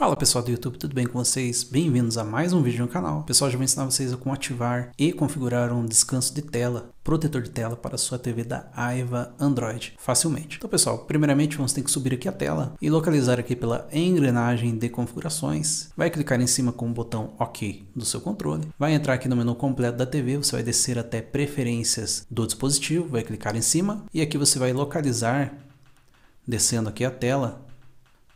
Fala pessoal do YouTube, tudo bem com vocês? Bem-vindos a mais um vídeo no canal. Pessoal, já vou ensinar vocês a como ativar e configurar um descanso de tela, protetor de tela para sua TV da Aiva Android facilmente. Então pessoal, primeiramente vamos ter que subir aqui a tela e localizar aqui pela engrenagem de configurações. Vai clicar em cima com o botão OK do seu controle. Vai entrar aqui no menu completo da TV, você vai descer até preferências do dispositivo, vai clicar em cima e aqui você vai localizar, descendo aqui a tela,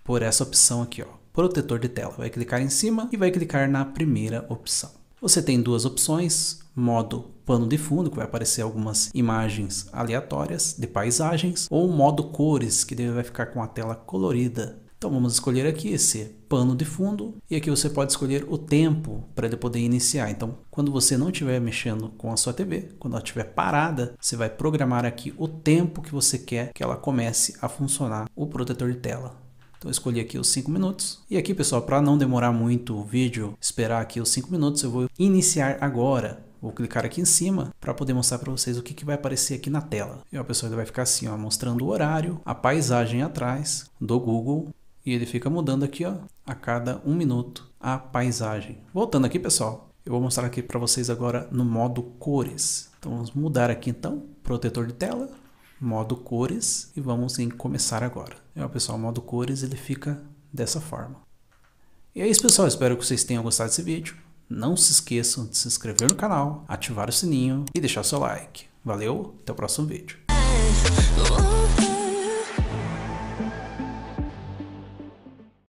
por essa opção aqui ó protetor de tela. Vai clicar em cima e vai clicar na primeira opção. Você tem duas opções, modo pano de fundo, que vai aparecer algumas imagens aleatórias de paisagens, ou modo cores, que vai ficar com a tela colorida. Então vamos escolher aqui esse pano de fundo e aqui você pode escolher o tempo para ele poder iniciar. Então quando você não estiver mexendo com a sua TV, quando ela estiver parada, você vai programar aqui o tempo que você quer que ela comece a funcionar o protetor de tela. Então eu escolhi aqui os 5 minutos. E aqui pessoal, para não demorar muito o vídeo, esperar aqui os 5 minutos, eu vou iniciar agora. Vou clicar aqui em cima para poder mostrar para vocês o que, que vai aparecer aqui na tela. E o pessoal ele vai ficar assim, ó, mostrando o horário, a paisagem atrás do Google e ele fica mudando aqui ó, a cada um minuto a paisagem. Voltando aqui pessoal, eu vou mostrar aqui para vocês agora no modo cores. Então vamos mudar aqui então, protetor de tela, modo cores e vamos em começar agora. Então, pessoal, o modo cores ele fica dessa forma. E é isso pessoal, espero que vocês tenham gostado desse vídeo. Não se esqueçam de se inscrever no canal, ativar o sininho e deixar seu like. Valeu, até o próximo vídeo.